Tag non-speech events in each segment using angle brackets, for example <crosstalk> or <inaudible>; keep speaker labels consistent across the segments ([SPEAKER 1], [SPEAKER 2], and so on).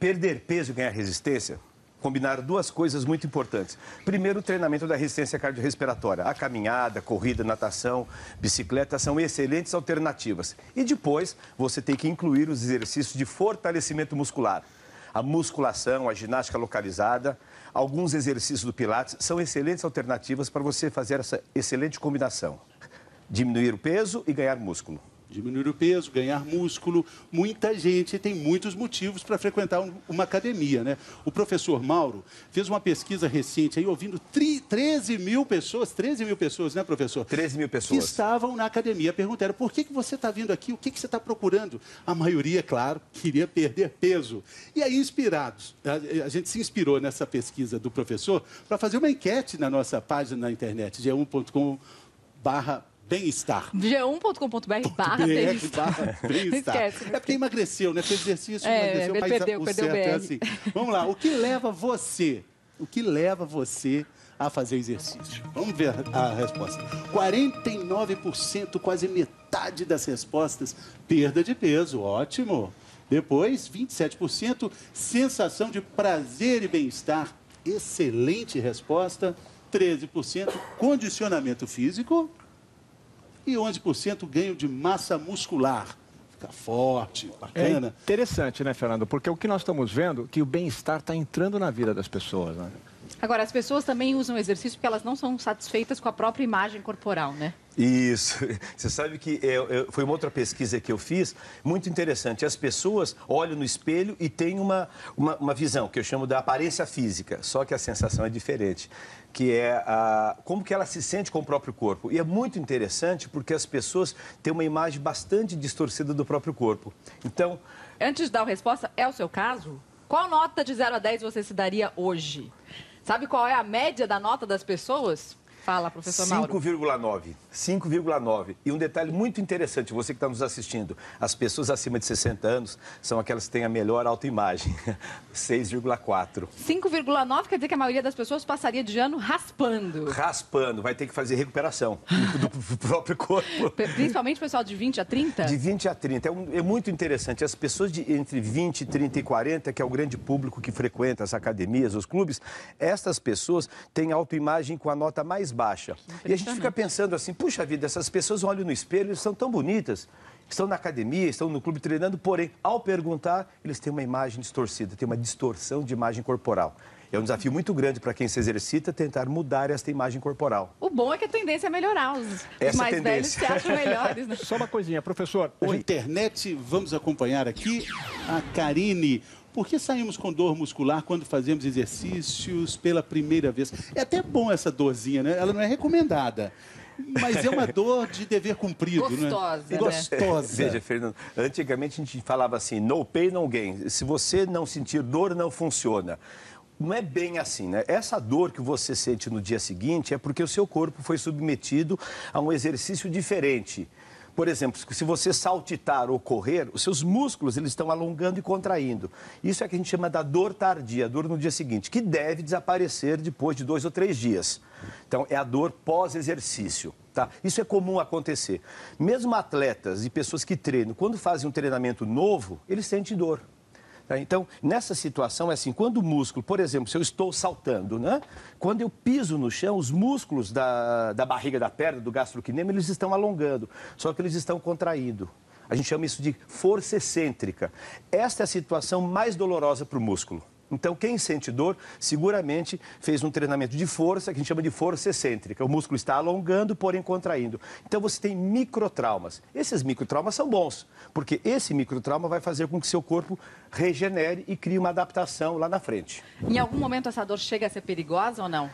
[SPEAKER 1] perder peso e ganhar resistência combinar duas coisas muito importantes. Primeiro, o treinamento da resistência cardiorrespiratória. A caminhada, corrida, natação, bicicleta são excelentes alternativas. E depois, você tem que incluir os exercícios de fortalecimento muscular. A musculação, a ginástica localizada, alguns exercícios do Pilates são excelentes alternativas para você fazer essa excelente combinação: diminuir o peso
[SPEAKER 2] e ganhar músculo diminuir o peso, ganhar músculo. Muita gente tem muitos motivos para frequentar uma academia, né? O professor Mauro fez uma pesquisa recente aí, ouvindo tri, 13 mil pessoas, 13 mil pessoas, né, professor? 13 mil pessoas. Que estavam na academia. Perguntaram, por que, que você está vindo aqui? O que, que você está procurando? A maioria, claro, queria perder peso. E aí, inspirados, a, a gente se inspirou nessa pesquisa do professor para fazer uma enquete na nossa página na internet, g1.com barra bem-estar.
[SPEAKER 3] G1.com.br barra bem-estar. É
[SPEAKER 2] porque emagreceu, né? Fez exercício, é, emagreceu, mas perdeu, o perdeu certo é assim. Vamos lá, o que leva você, o que leva você a fazer exercício? Vamos ver a resposta. 49%, quase metade das respostas, perda de peso, ótimo. Depois, 27%, sensação de prazer e bem-estar, excelente resposta. 13%, condicionamento físico, e 11% ganho de massa muscular. Fica forte, bacana. É interessante, né, Fernando? Porque o que nós estamos vendo é que o bem-estar está entrando na vida das pessoas, né?
[SPEAKER 3] Agora, as pessoas também usam o exercício porque elas não são satisfeitas com a própria imagem corporal, né?
[SPEAKER 1] Isso. <laughs> Você sabe que foi uma outra pesquisa que eu fiz, muito interessante. As pessoas olham no espelho e têm uma, uma, uma visão, que eu chamo da aparência física, só que a sensação é diferente, que é a, como que ela se sente com o próprio corpo. E é muito interessante porque as pessoas têm uma imagem bastante distorcida do próprio corpo. Então...
[SPEAKER 3] Antes de dar a resposta, é o seu caso? Qual nota de 0 a 10 você se daria hoje? Sabe qual é a média da nota das pessoas? Fala, professor Mauro.
[SPEAKER 1] 5,9. 5,9. E um detalhe muito interessante, você que está nos assistindo, as pessoas acima de 60 anos são aquelas que têm a melhor autoimagem, 6,4. <laughs>
[SPEAKER 3] 5,9 quer dizer que a maioria das pessoas passaria de ano raspando.
[SPEAKER 1] Raspando, vai ter que fazer recuperação do, do próprio corpo.
[SPEAKER 3] Principalmente o pessoal de 20 a 30?
[SPEAKER 1] De 20 a 30. É, um, é muito interessante. As pessoas de, entre 20, 30 e 40, que é o grande público que frequenta as academias, os clubes, estas pessoas têm autoimagem com a nota mais mais baixa. E a gente fica pensando assim, puxa vida, essas pessoas olham no espelho, eles são tão bonitas, estão na academia, estão no clube treinando, porém, ao perguntar, eles têm uma imagem distorcida, têm uma distorção de imagem corporal. É um desafio muito grande para quem se exercita tentar
[SPEAKER 2] mudar esta imagem corporal.
[SPEAKER 3] O bom é que a tendência é melhorar. Os, Essa mais tendência. velhos se acham melhores.
[SPEAKER 2] Né? <laughs> Só uma coisinha, professor. Na internet, vamos acompanhar aqui a Karine por que saímos com dor muscular quando fazemos exercícios pela primeira vez? É até bom essa dorzinha, né? Ela não é recomendada. Mas é uma dor de dever cumprido, né? Gostosa, é né? Gostosa. Veja,
[SPEAKER 1] Fernando, antigamente a gente falava assim, no pain, no gain. Se você não sentir dor, não funciona não é bem assim, né? Essa dor que você sente no dia seguinte é porque o seu corpo foi submetido a um exercício diferente. Por exemplo, se você saltitar ou correr, os seus músculos eles estão alongando e contraindo. Isso é que a gente chama da dor tardia, dor no dia seguinte, que deve desaparecer depois de dois ou três dias. Então, é a dor pós-exercício. Tá? Isso é comum acontecer. Mesmo atletas e pessoas que treinam, quando fazem um treinamento novo, eles sentem dor. Né? Então, nessa situação, é assim, quando o músculo, por exemplo, se eu estou saltando, né? Quando eu piso no chão, os músculos da, da barriga da perna, do gastrocnêmio, eles estão alongando, só que eles estão contraindo. A gente chama isso de força excêntrica. Esta é a situação mais dolorosa para o músculo. Então, quem sente dor, seguramente fez um treinamento de força, que a gente chama de força excêntrica. O músculo está alongando, porém contraindo. Então, você tem microtraumas. Esses microtraumas são bons, porque esse microtrauma vai fazer com que seu corpo regenere e crie uma adaptação lá na frente.
[SPEAKER 3] Em algum momento, essa dor chega a ser perigosa ou não?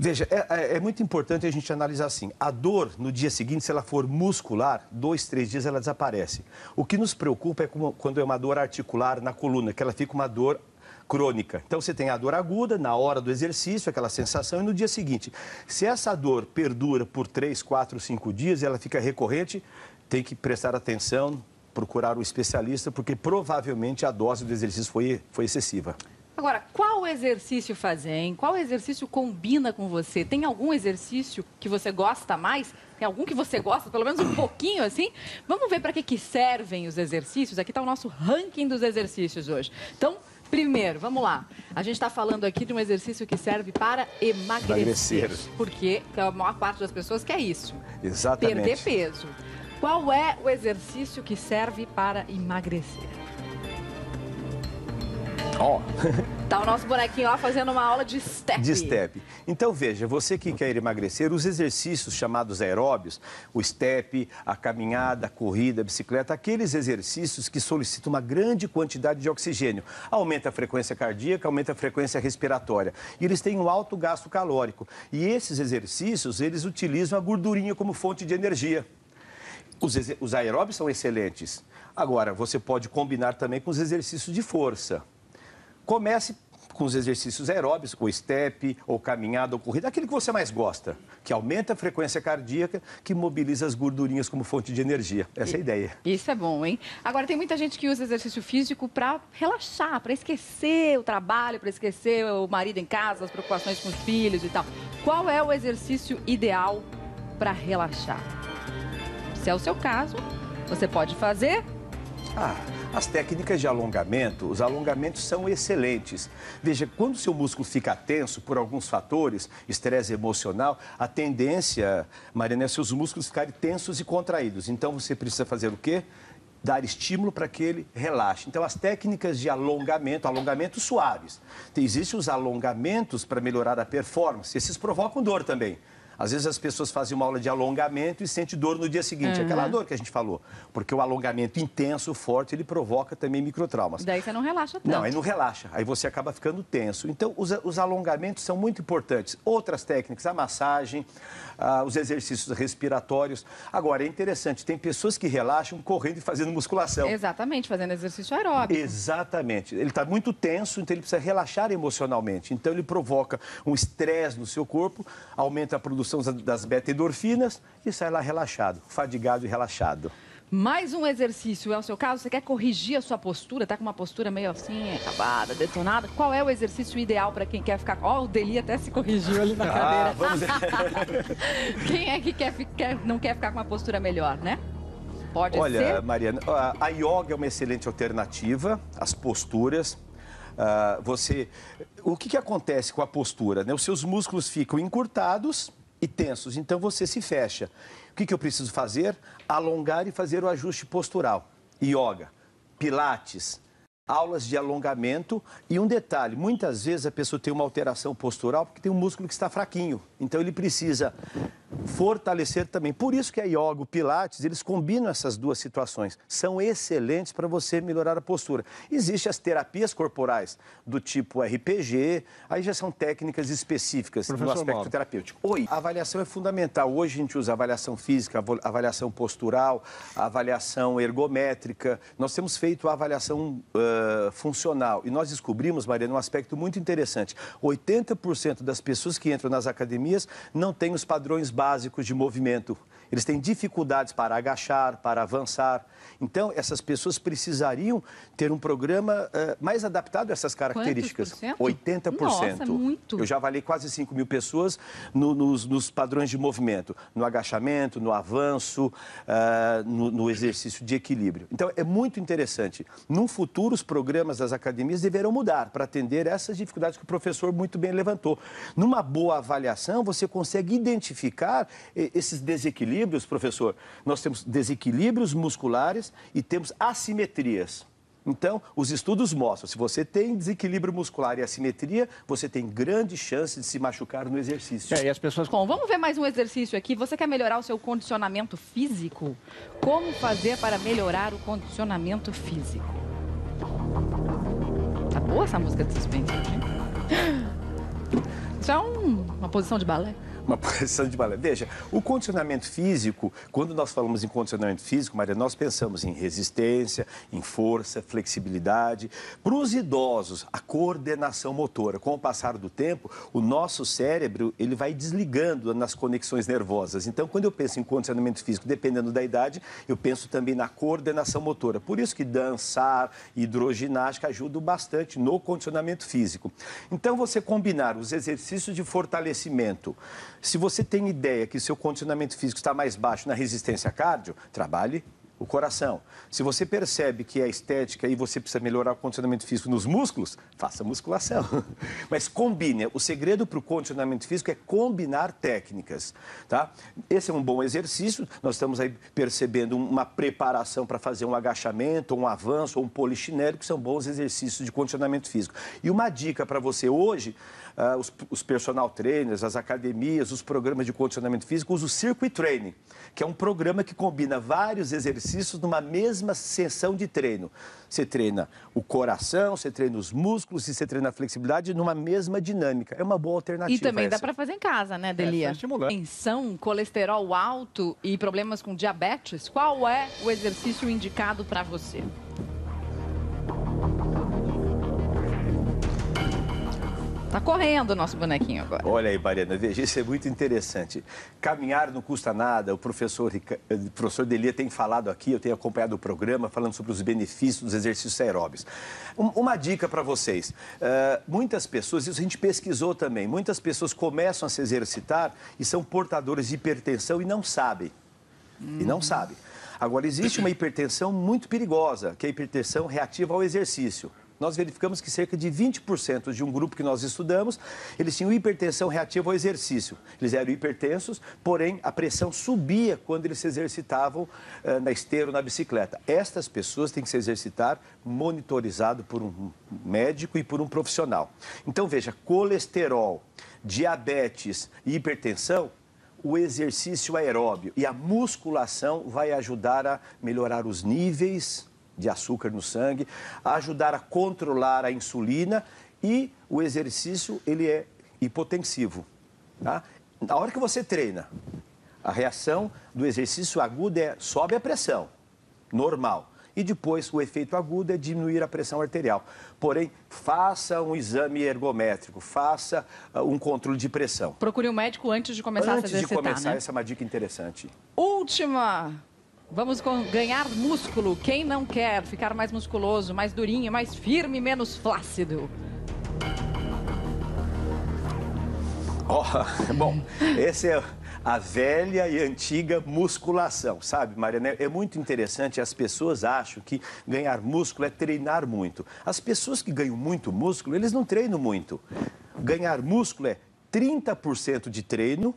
[SPEAKER 1] Veja, é, é, é muito importante a gente analisar assim. A dor, no dia seguinte, se ela for muscular, dois, três dias ela desaparece. O que nos preocupa é como, quando é uma dor articular na coluna, que ela fica uma dor crônica. Então você tem a dor aguda na hora do exercício, aquela sensação, e no dia seguinte. Se essa dor perdura por 3, 4, 5 dias, e ela fica recorrente, tem que prestar atenção, procurar um especialista, porque provavelmente a dose do exercício foi, foi excessiva.
[SPEAKER 3] Agora, qual exercício fazer, hein? Qual exercício combina com você? Tem algum exercício que você gosta mais? Tem algum que você gosta, pelo menos um pouquinho assim? Vamos ver para que, que servem os exercícios. Aqui está o nosso ranking dos exercícios hoje. Então, Primeiro, vamos lá. A gente está falando aqui de um exercício que serve para emagrecer. emagrecer. Porque a maior parte das pessoas quer isso.
[SPEAKER 1] Exatamente. Perder
[SPEAKER 3] peso. Qual é o exercício que serve para emagrecer? Ó. Tá o nosso bonequinho lá fazendo uma aula de step. De step. Então
[SPEAKER 1] veja, você que quer emagrecer, os exercícios chamados aeróbios, o step, a caminhada, a corrida, a bicicleta, aqueles exercícios que solicitam uma grande quantidade de oxigênio. Aumenta a frequência cardíaca, aumenta a frequência respiratória. E eles têm um alto gasto calórico. E esses exercícios, eles utilizam a gordurinha como fonte de energia. Os, os aeróbios são excelentes. Agora, você pode combinar também com os exercícios de força. Comece com os exercícios aeróbicos, com step, ou caminhada, ou corrida, aquele que você mais gosta, que aumenta a frequência cardíaca, que mobiliza as gordurinhas como fonte de energia. Essa é a ideia.
[SPEAKER 3] Isso é bom, hein? Agora, tem muita gente que usa exercício físico para relaxar, para esquecer o trabalho, para esquecer o marido em casa, as preocupações com os filhos e tal. Qual é o exercício ideal para relaxar? Se é o seu caso, você pode fazer ah,
[SPEAKER 1] as técnicas de alongamento, os alongamentos são excelentes. Veja, quando seu músculo fica tenso por alguns fatores, estresse emocional, a tendência, Mariana, é seus músculos ficarem tensos e contraídos. Então você precisa fazer o quê? dar estímulo para que ele relaxe. Então, as técnicas de alongamento, alongamentos suaves. Existem os alongamentos para melhorar a performance. Esses provocam dor também. Às vezes as pessoas fazem uma aula de alongamento e sente dor no dia seguinte, uhum. aquela dor que a gente falou. Porque o alongamento intenso, forte, ele provoca também microtraumas.
[SPEAKER 3] Daí você não relaxa tanto. Não, aí
[SPEAKER 1] não relaxa, aí você acaba ficando tenso. Então, os, os alongamentos são muito importantes. Outras técnicas, a massagem, ah, os exercícios respiratórios. Agora, é interessante, tem pessoas que relaxam correndo e fazendo musculação.
[SPEAKER 3] Exatamente, fazendo exercício aeróbico.
[SPEAKER 1] Exatamente. Ele está muito tenso, então ele precisa relaxar emocionalmente. Então, ele provoca um estresse no seu corpo, aumenta a produção produção das beta-endorfinas e sai lá relaxado, fadigado e relaxado.
[SPEAKER 3] Mais um exercício é o seu caso? Você quer corrigir a sua postura? Tá com uma postura meio assim, acabada, detonada? Qual é o exercício ideal para quem quer ficar... Ó, oh, o Deli até se corrigiu ali na ah, cadeira. Ah, vamos... <laughs> quem é que quer, quer, não quer ficar com uma postura melhor, né? Pode
[SPEAKER 1] Olha, ser? Olha, Mariana, a yoga é uma excelente alternativa, as posturas... Ah, você, o que, que acontece com a postura? Né? Os seus músculos ficam encurtados e tensos. Então você se fecha. O que, que eu preciso fazer? Alongar e fazer o ajuste postural. Yoga, pilates, aulas de alongamento e um detalhe, muitas vezes a pessoa tem uma alteração postural porque tem um músculo que está fraquinho. Então ele precisa fortalecer também. Por isso que a yoga, o pilates, eles combinam essas duas situações. São excelentes para você melhorar a postura. Existem as terapias corporais do tipo RPG, aí já são técnicas específicas Professor no aspecto Mauro. terapêutico. Oi, a avaliação é fundamental. Hoje a gente usa avaliação física, avaliação postural, avaliação ergométrica. Nós temos feito a avaliação uh, funcional e nós descobrimos, Mariana, um aspecto muito interessante. 80% das pessoas que entram nas academias não têm os padrões básicos básicos de movimento eles têm dificuldades para agachar, para avançar. Então, essas pessoas precisariam ter um programa uh, mais adaptado a essas características. Quantos por cento? 80%. Nossa, é muito. Eu já avaliei quase 5 mil pessoas no, nos, nos, padrões de movimento, no agachamento, no avanço, uh, no, no exercício de equilíbrio. Então, é muito interessante. No futuro, os programas das academias deverão mudar para atender essas dificuldades que o professor muito bem levantou. Numa boa avaliação, você consegue identificar eh, esses desequilíbrios desequilíbrios, professor, nós temos desequilíbrios musculares e temos assimetrias. Então, os estudos mostram, se você tem desequilíbrio muscular e assimetria, você tem grande chance de se machucar no exercício.
[SPEAKER 3] É, e as pessoas... Bom, vamos ver mais um exercício aqui. Você quer melhorar o seu condicionamento físico? Como fazer para melhorar o condicionamento físico? Tá boa essa música de suspense, hein? Isso <gasps> é um, uma posição de balé
[SPEAKER 1] uma <laughs> posição de balanço. Veja, o condicionamento físico, quando nós falamos em condicionamento físico, Maria, nós pensamos em resistência, em força, flexibilidade. Para os idosos, a coordenação motora. Com o passar do tempo, o nosso cérebro ele vai desligando nas conexões nervosas. Então, quando eu penso em condicionamento físico, dependendo da idade, eu penso também na coordenação motora. Por isso que dançar, hidroginástica ajudam bastante no condicionamento físico. Então, você combinar os exercícios de fortalecimento se você tem ideia que seu condicionamento físico está mais baixo na resistência cardio, trabalhe o coração. Se você percebe que é estética e você precisa melhorar o condicionamento físico nos músculos, faça musculação. <laughs> Mas combine. O segredo para o condicionamento físico é combinar técnicas, tá? Esse é um bom exercício. Nós estamos aí percebendo uma preparação para fazer um agachamento, um avanço ou um polichinelo, que são bons exercícios de condicionamento físico. E uma dica para você hoje, uh, os, os personal trainers, as academias, os programas de condicionamento físico usam o Circuit Training, que é um programa que combina vários exercícios exercícios numa mesma sessão de treino. Você treina o coração, você treina os músculos e você treina a flexibilidade numa mesma dinâmica. É uma boa alternativa. E também essa. dá para
[SPEAKER 3] fazer em casa, né, é, Delia? É, Tensão, colesterol alto e problemas com diabetes. Qual é o exercício indicado para você? Tá correndo o nosso bonequinho
[SPEAKER 1] agora. Olha aí, Mariana, veja, isso é muito interessante. Caminhar não custa nada. O professor, o eh, professor Delia tem falado aqui, eu tenho acompanhado o programa, falando sobre os benefícios dos exercícios aeróbicos. Um, uma dica para vocês. Uh, muitas pessoas, isso a gente pesquisou também, muitas pessoas começam a se exercitar e são portadores de hipertensão e não sabem. Hum. E não sabem. Agora, existe uma hipertensão muito perigosa, que é a hipertensão reativa ao exercício nós verificamos que cerca de 20% de um grupo que nós estudamos, eles tinham hipertensão reativa ao exercício. Eles eram hipertensos, porém a pressão subia quando eles se exercitavam eh, na esteira ou na bicicleta. Estas pessoas têm que se exercitar monitorizado por um médico e por um profissional. Então veja, colesterol, diabetes e hipertensão o exercício aeróbio e a musculação vai ajudar a melhorar os níveis de açúcar no sangue, a ajudar a controlar a insulina e o exercício ele é hipotensivo. Tá? Na hora que você treina, a reação do exercício agudo é sobe a pressão, normal. E depois o efeito agudo é diminuir a pressão arterial. Porém, faça um exame ergométrico, faça uh, um controle de pressão.
[SPEAKER 3] Procure um médico antes de começar antes a exercitar. Antes de começar, né? essa é
[SPEAKER 1] uma dica interessante.
[SPEAKER 3] Última Vamos ganhar músculo. Quem não quer ficar mais musculoso, mais durinho, mais firme, menos flácido?
[SPEAKER 1] Oh, <laughs> bom, Essa é a velha e antiga musculação, sabe, Mariana? É muito interessante, as pessoas acham que ganhar músculo é treinar muito. As pessoas que ganham muito músculo, eles não treinam muito. Ganhar músculo é 30% de treino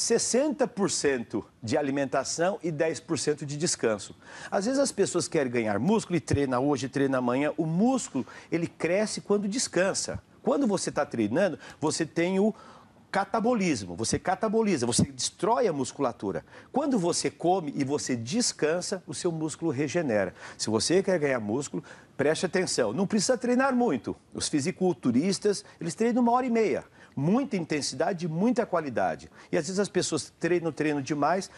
[SPEAKER 1] 60% de alimentação e 10% de descanso. Às vezes as pessoas querem ganhar músculo e treina hoje, treina amanhã. O músculo, ele cresce quando descansa. Quando você está treinando, você tem o, catabolismo. Você cataboliza, você destrói a musculatura. Quando você come e você descansa, o seu músculo regenera. Se você quer ganhar músculo, preste atenção. Não precisa treinar muito. Os fisiculturistas, eles treinam uma hora e meia. Muita intensidade e muita qualidade. E às vezes as pessoas treinam, treinam demais,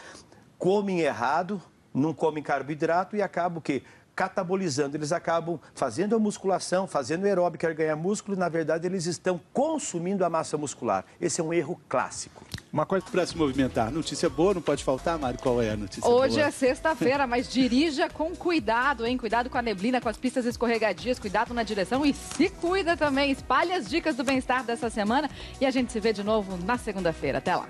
[SPEAKER 1] comem errado, não comem carboidrato e acabam o quê? catabolizando, eles acabam fazendo a musculação, fazendo aeróbica, quer ganhar músculo e, na verdade, eles estão consumindo a massa muscular. Esse é um erro
[SPEAKER 2] clássico. Uma coisa para se movimentar. Notícia boa, não pode faltar, Mário, qual é a notícia Hoje boa? é
[SPEAKER 3] sexta-feira, mas dirija com cuidado, hein? Cuidado com a neblina, com as pistas escorregadias, cuidado na direção e se cuida também. Espalhe as dicas do bem-estar dessa semana e a gente se vê de novo na segunda-feira. Até lá.